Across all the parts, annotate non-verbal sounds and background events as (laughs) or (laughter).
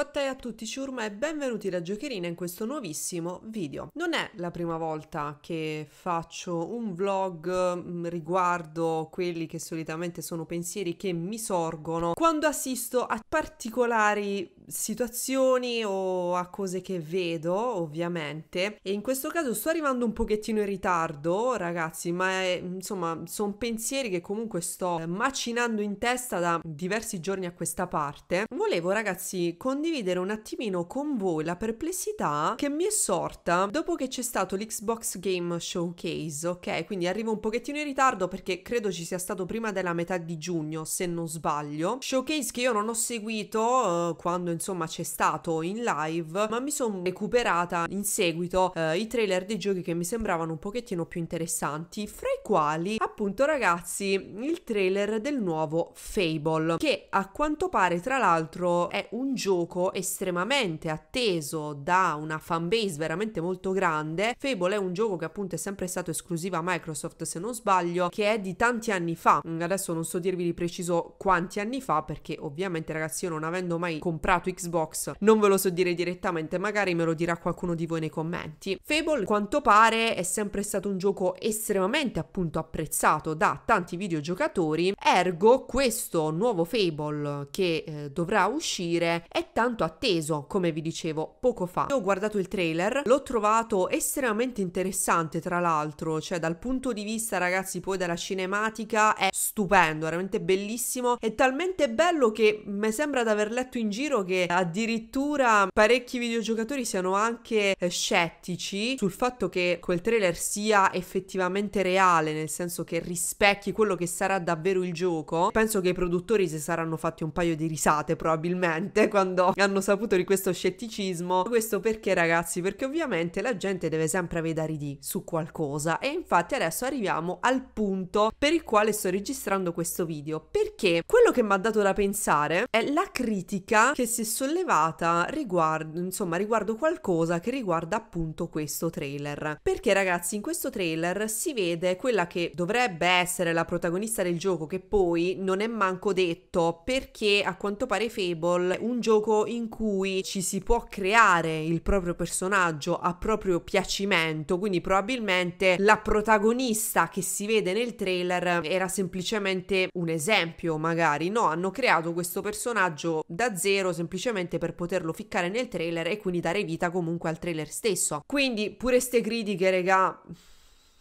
Guattai a tutti ciurma e benvenuti da Giocherina in questo nuovissimo video. Non è la prima volta che faccio un vlog mm, riguardo quelli che solitamente sono pensieri che mi sorgono quando assisto a particolari situazioni o a cose che vedo, ovviamente. E in questo caso sto arrivando un pochettino in ritardo, ragazzi, ma è, insomma, sono pensieri che comunque sto macinando in testa da diversi giorni a questa parte. Volevo, ragazzi, condividere un attimino con voi la perplessità che mi è sorta dopo che c'è stato l'Xbox Game Showcase, ok? Quindi arrivo un pochettino in ritardo perché credo ci sia stato prima della metà di giugno, se non sbaglio. Showcase che io non ho seguito eh, quando insomma c'è stato in live, ma mi sono recuperata in seguito eh, i trailer dei giochi che mi sembravano un pochettino più interessanti, fra i quali appunto ragazzi il trailer del nuovo Fable, che a quanto pare tra l'altro è un gioco estremamente atteso da una fanbase veramente molto grande. Fable è un gioco che appunto è sempre stato esclusiva a Microsoft se non sbaglio, che è di tanti anni fa. Mm, adesso non so dirvi di preciso quanti anni fa perché ovviamente ragazzi io non avendo mai comprato comprato Xbox? Non ve lo so dire direttamente, magari me lo dirà qualcuno di voi nei commenti. Fable, quanto pare, è sempre stato un gioco estremamente appunto apprezzato da tanti videogiocatori, ergo questo nuovo Fable che eh, dovrà uscire è tanto atteso, come vi dicevo poco fa. Io ho guardato il trailer, l'ho trovato estremamente interessante tra l'altro, cioè dal punto di vista ragazzi poi della cinematica è stupendo, veramente bellissimo, è talmente bello che mi sembra di aver letto in giro che addirittura parecchi videogiocatori siano anche eh, scettici sul fatto che quel trailer sia effettivamente reale, nel senso che rispecchi quello che sarà davvero il gioco. Penso che i produttori si saranno fatti un paio di risate probabilmente (laughs) quando hanno saputo di questo scetticismo. Questo perché ragazzi? Perché ovviamente la gente deve sempre avere da ridì su qualcosa e infatti adesso arriviamo al punto per il quale sto registrando questo video. Perché quello che mi ha dato da pensare è la critica che si sollevata riguardo, insomma, riguardo qualcosa che riguarda appunto questo trailer. Perché ragazzi, in questo trailer si vede quella che dovrebbe essere la protagonista del gioco, che poi non è manco detto, perché a quanto pare Fable è un gioco in cui ci si può creare il proprio personaggio a proprio piacimento, quindi probabilmente la protagonista che si vede nel trailer era semplicemente un esempio, magari, no? Hanno creato questo personaggio da zero semplicemente semplicemente per poterlo ficcare nel trailer e quindi dare vita comunque al trailer stesso. Quindi pure ste critiche, regà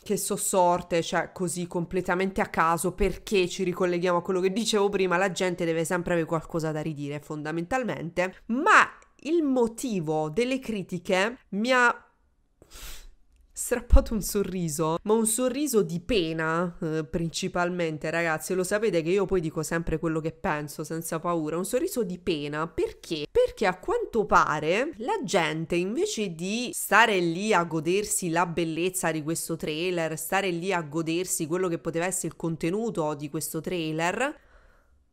che so sorte, cioè così completamente a caso, perché ci ricolleghiamo a quello che dicevo prima, la gente deve sempre avere qualcosa da ridire fondamentalmente, ma il motivo delle critiche mi ha strappato un sorriso, ma un sorriso di pena eh, principalmente, ragazzi, lo sapete che io poi dico sempre quello che penso senza paura, un sorriso di pena, perché? Perché a quanto pare la gente invece di stare lì a godersi la bellezza di questo trailer, stare lì a godersi quello che poteva essere il contenuto di questo trailer,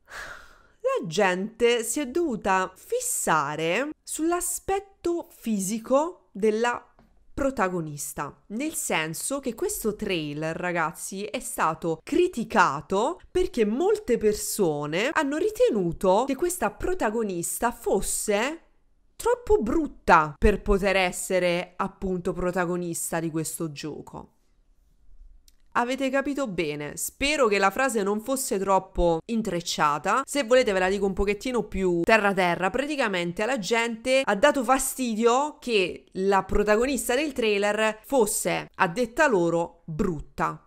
la gente si è dovuta fissare sull'aspetto fisico della protagonista. Nel senso che questo trailer, ragazzi, è stato criticato perché molte persone hanno ritenuto che questa protagonista fosse troppo brutta per poter essere appunto protagonista di questo gioco. Avete capito bene, spero che la frase non fosse troppo intrecciata, se volete ve la dico un pochettino più terra terra, praticamente alla gente ha dato fastidio che la protagonista del trailer fosse, a detta loro, brutta.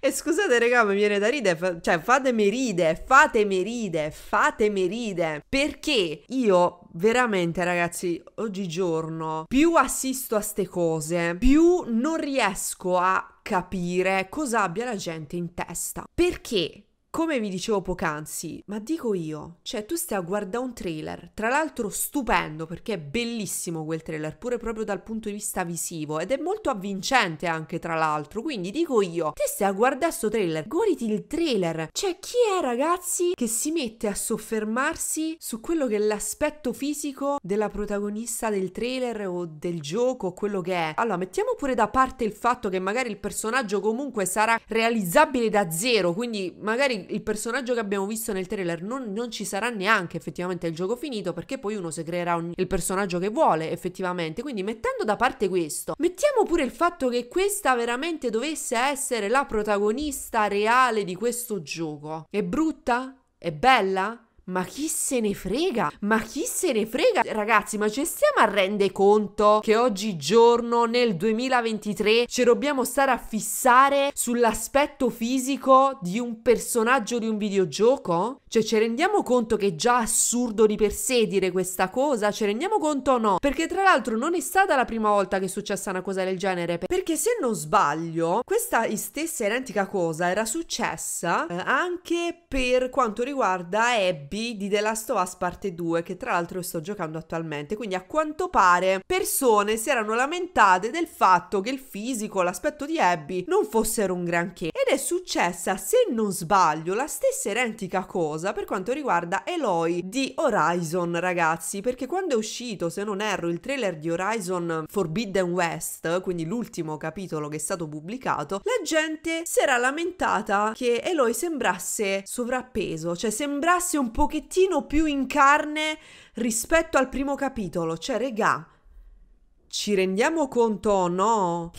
E scusate raga, mi viene da ridere, cioè fatemi ride, fatemi ride, fatemi ride, perché io veramente ragazzi, oggigiorno più assisto a ste cose, più non riesco a capire cosa abbia la gente in testa. Perché come vi dicevo poc'anzi, ma dico io, cioè tu stai a guardare un trailer, tra l'altro stupendo perché è bellissimo quel trailer, pure proprio dal punto di vista visivo ed è molto avvincente anche tra l'altro, quindi dico io, te stai a guardare sto trailer, goditi il trailer, cioè chi è ragazzi che si mette a soffermarsi su quello che è l'aspetto fisico della protagonista del trailer o del gioco o quello che è? Allora mettiamo pure da parte il fatto che magari il personaggio comunque sarà realizzabile da zero, quindi magari il personaggio che abbiamo visto nel trailer non, non ci sarà neanche effettivamente il gioco finito perché poi uno si creerà un, il personaggio che vuole effettivamente. Quindi mettendo da parte questo, mettiamo pure il fatto che questa veramente dovesse essere la protagonista reale di questo gioco. È brutta? È bella? Ma chi se ne frega? Ma chi se ne frega? Ragazzi, ma ci stiamo a rendere conto che oggigiorno, nel 2023, ci dobbiamo stare a fissare sull'aspetto fisico di un personaggio di un videogioco? Cioè, ci rendiamo conto che è già assurdo di per sé dire questa cosa? Ci rendiamo conto o no? Perché tra l'altro non è stata la prima volta che è successa una cosa del genere. Perché se non sbaglio, questa stessa identica cosa era successa eh, anche per quanto riguarda Abby di The Last of Us parte 2 che tra l'altro sto giocando attualmente, quindi a quanto pare persone si erano lamentate del fatto che il fisico, l'aspetto di Abby non fossero un granché ed è successa se non sbaglio la stessa identica cosa per quanto riguarda Eloy di Horizon ragazzi perché quando è uscito se non erro il trailer di Horizon Forbidden West quindi l'ultimo capitolo che è stato pubblicato la gente si era lamentata che Eloy sembrasse sovrappeso cioè sembrasse un po' pochettino più in carne rispetto al primo capitolo. Cioè, regà, ci rendiamo conto o no?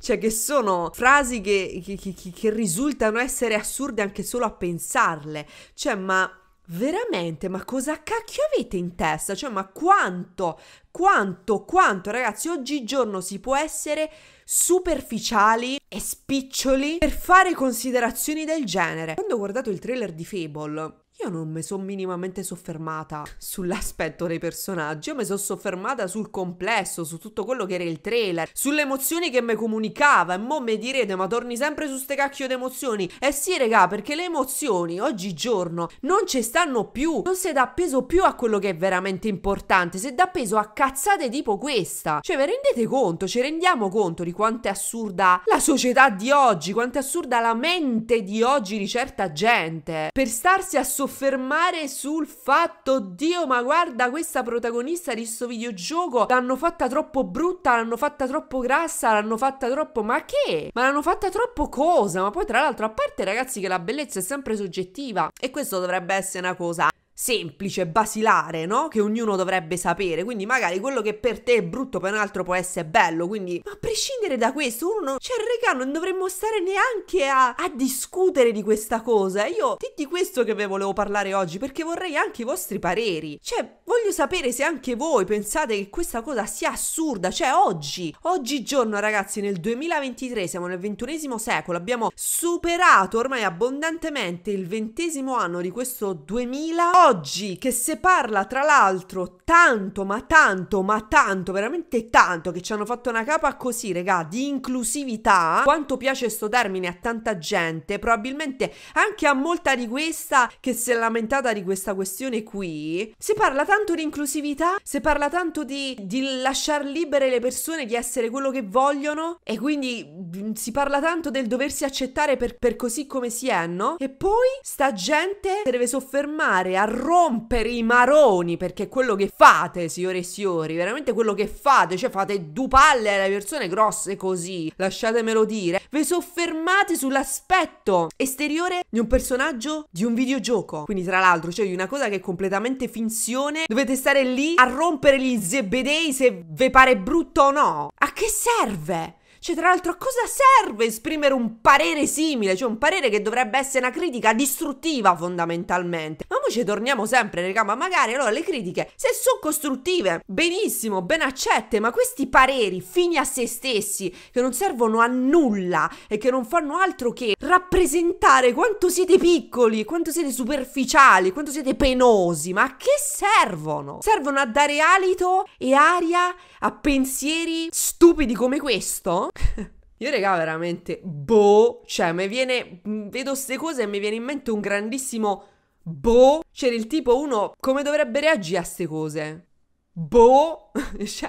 cioè, che sono frasi che, che, che, che risultano essere assurde anche solo a pensarle. Cioè, ma Veramente, ma cosa cacchio avete in testa? Cioè, ma quanto, quanto, quanto, ragazzi, oggigiorno si può essere superficiali e spiccioli per fare considerazioni del genere. Quando ho guardato il trailer di Fable, io non mi sono minimamente soffermata sull'aspetto dei personaggi, io mi sono soffermata sul complesso, su tutto quello che era il trailer, sulle emozioni che mi comunicava. E mo mi direte, ma torni sempre su ste cacchio di emozioni? Eh sì, regà, perché le emozioni oggigiorno non ci stanno più, non si dà peso più a quello che è veramente importante, si dà peso a cazzate tipo questa. Cioè, vi rendete conto, ci rendiamo conto di quanto è assurda la società di oggi, quanto è assurda la mente di oggi di certa gente. Per starsi a soffrire soffermare sul fatto, Dio, ma guarda questa protagonista di sto videogioco, l'hanno fatta troppo brutta, l'hanno fatta troppo grassa, l'hanno fatta troppo... Ma che? Ma l'hanno fatta troppo cosa? Ma poi tra l'altro, a parte ragazzi che la bellezza è sempre soggettiva e questo dovrebbe essere una cosa semplice, basilare, no? Che ognuno dovrebbe sapere. Quindi magari quello che per te è brutto, per un altro può essere bello. Quindi, ma a prescindere da questo, uno non... Cioè, regà, non dovremmo stare neanche a, a discutere di questa cosa. Io di, di questo che ve volevo parlare oggi, perché vorrei anche i vostri pareri. Cioè, voglio sapere se anche voi pensate che questa cosa sia assurda. Cioè, oggi, oggigiorno, ragazzi, nel 2023, siamo nel ventunesimo secolo, abbiamo superato ormai abbondantemente il ventesimo anno di questo 2000 oggi che se parla tra l'altro tanto, ma tanto, ma tanto, veramente tanto, che ci hanno fatto una capa così, regà, di inclusività, quanto piace sto termine a tanta gente, probabilmente anche a molta di questa che si è lamentata di questa questione qui, si parla tanto di inclusività, si parla tanto di, di lasciar libere le persone di essere quello che vogliono e quindi mm, si parla tanto del doversi accettare per, per così come si è, no? E poi sta gente deve soffermare a rompere i maroni perché quello che fate, signore e signori, veramente quello che fate, cioè fate dupalle alle persone grosse così, lasciatemelo dire, vi soffermate sull'aspetto esteriore di un personaggio di un videogioco. Quindi tra l'altro, cioè di una cosa che è completamente finzione, dovete stare lì a rompere gli zebedei se vi pare brutto o no. A che serve? Cioè, tra l'altro, a cosa serve esprimere un parere simile? Cioè, un parere che dovrebbe essere una critica distruttiva, fondamentalmente. Ma noi ci torniamo sempre, raga, ma magari allora le critiche, se sono costruttive, benissimo, ben accette, ma questi pareri fini a se stessi, che non servono a nulla e che non fanno altro che rappresentare quanto siete piccoli, quanto siete superficiali, quanto siete penosi, ma a che servono? Servono a dare alito e aria a pensieri stupidi come questo? (laughs) Io, raga, veramente, boh, cioè, mi viene, mm, vedo queste cose e mi viene in mente un grandissimo boh. C'era il tipo uno, come dovrebbe reagire a queste cose? Boh, (laughs) cioè,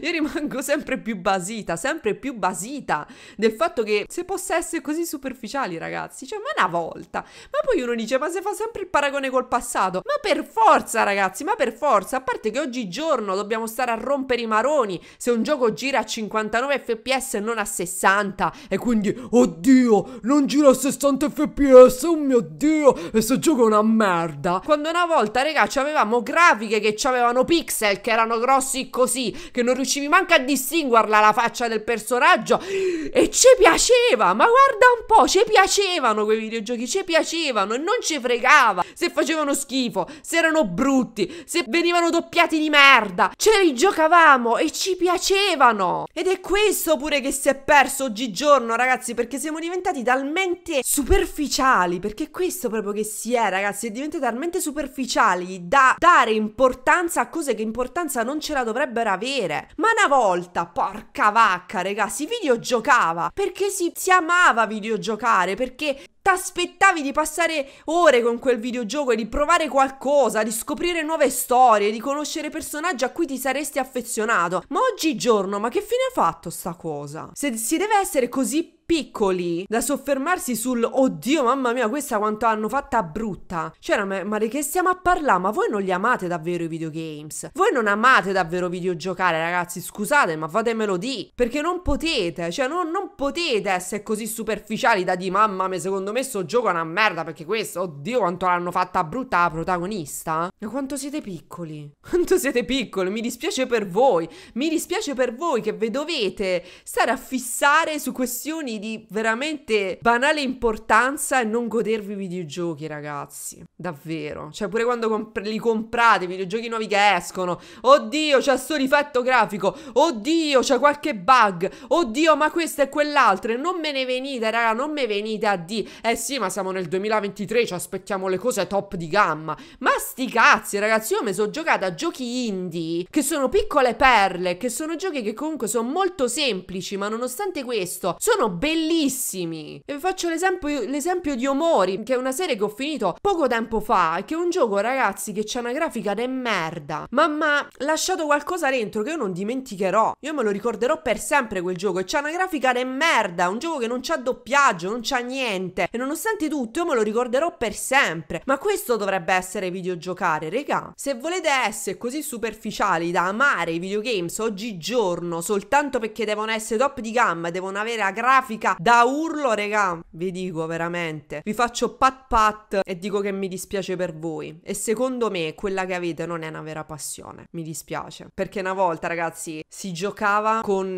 io rimango sempre più basita, sempre più basita del fatto che se possa essere così superficiali, ragazzi, cioè, ma una volta. Ma poi uno dice, ma se fa sempre il paragone col passato? Ma per forza, ragazzi, ma per forza, a parte che oggigiorno dobbiamo stare a rompere i maroni se un gioco gira a 59 fps e non a 60 e quindi, oddio, non gira a 60 fps, oh mio dio, e se gioco è una merda. Quando una volta, ragazzi, avevamo grafiche che avevano pixel Marvel che erano grossi così, che non riuscivi manco a distinguerla la faccia del personaggio e ci piaceva, ma guarda un po', ci piacevano quei videogiochi, ci piacevano e non ci fregava se facevano schifo, se erano brutti, se venivano doppiati di merda, ce li giocavamo e ci piacevano. Ed è questo pure che si è perso oggigiorno, ragazzi, perché siamo diventati talmente superficiali, perché è questo proprio che si è, ragazzi, è diventati talmente superficiali da dare importanza a cose che importanza importanza non ce la dovrebbero avere. Ma una volta, porca vacca, ragazzi, si videogiocava perché si, si amava videogiocare, perché aspettavi di passare ore con quel videogioco e di provare qualcosa, di scoprire nuove storie, di conoscere personaggi a cui ti saresti affezionato. Ma oggigiorno, ma che fine ha fatto sta cosa? Se si deve essere così piccoli da soffermarsi sul oddio mamma mia questa quanto hanno fatta brutta cioè ma, ma di che stiamo a parlare ma voi non li amate davvero i videogames voi non amate davvero videogiocare ragazzi scusate ma fatemelo di perché non potete cioè non, non potete essere così superficiali da di mamma mia secondo secondo me sto gioco è una merda perché questo, oddio quanto l'hanno fatta brutta la protagonista. Ma quanto siete piccoli. (laughs) Quanto siete piccoli, mi dispiace per voi. Mi dispiace per voi che vi dovete stare a fissare su questioni di veramente banale importanza e non godervi i videogiochi, ragazzi. Davvero. Cioè pure quando comp li comprate, i videogiochi nuovi che escono. Oddio, c'è sto rifatto grafico. Oddio, c'è qualche bug. Oddio, ma questo e quell'altro. Non me ne venite, raga, non me venite a dire eh sì, ma siamo nel 2023, ci aspettiamo le cose top di gamma. Ma sti cazzi, ragazzi, io mi sono giocata a giochi indie, che sono piccole perle, che sono giochi che comunque sono molto semplici, ma nonostante questo, sono bellissimi. E vi faccio l'esempio, l'esempio di Omori, che è una serie che ho finito poco tempo fa, che è un gioco, ragazzi, che c'è una grafica de merda. Ma ma lasciato qualcosa dentro che io non dimenticherò. Io me lo ricorderò per sempre quel gioco. E c'è una grafica de merda, un gioco che non c'ha doppiaggio, non c'ha niente e nonostante tutto io me lo ricorderò per sempre. Ma questo dovrebbe essere videogiocare, regà. Se volete essere così superficiali da amare i videogames oggigiorno soltanto perché devono essere top di gamma, devono avere la grafica da urlo, regà, vi dico veramente, vi faccio pat pat e dico che mi dispiace per voi. E secondo me quella che avete non è una vera passione, mi dispiace. Perché una volta, ragazzi, si giocava con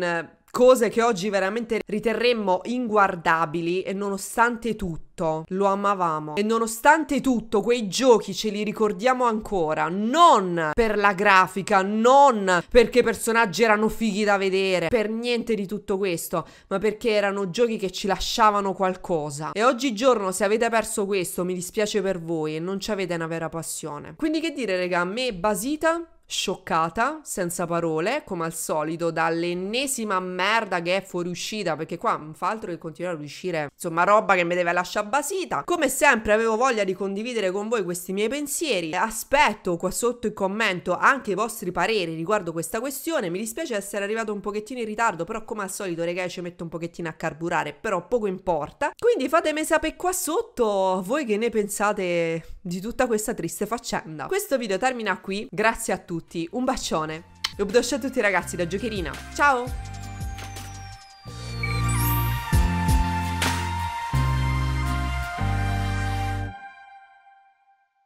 cose che oggi veramente riterremmo inguardabili e nonostante tutto lo amavamo e nonostante tutto quei giochi ce li ricordiamo ancora non per la grafica non perché i personaggi erano fighi da vedere per niente di tutto questo ma perché erano giochi che ci lasciavano qualcosa e oggigiorno se avete perso questo mi dispiace per voi e non ci avete una vera passione quindi che dire raga a me basita scioccata, senza parole, come al solito, dall'ennesima merda che è fuoriuscita, perché qua non fa altro che continuare a uscire, insomma, roba che mi deve lasciare basita. Come sempre avevo voglia di condividere con voi questi miei pensieri, aspetto qua sotto in commento anche i vostri pareri riguardo questa questione, mi dispiace essere arrivato un pochettino in ritardo, però come al solito, ragazzi, ci metto un pochettino a carburare, però poco importa. Quindi fatemi sapere qua sotto voi che ne pensate di tutta questa triste faccenda. Questo video termina qui, grazie a tutti tutti, un bacione. Lo un a tutti ragazzi da Giocherina. Ciao!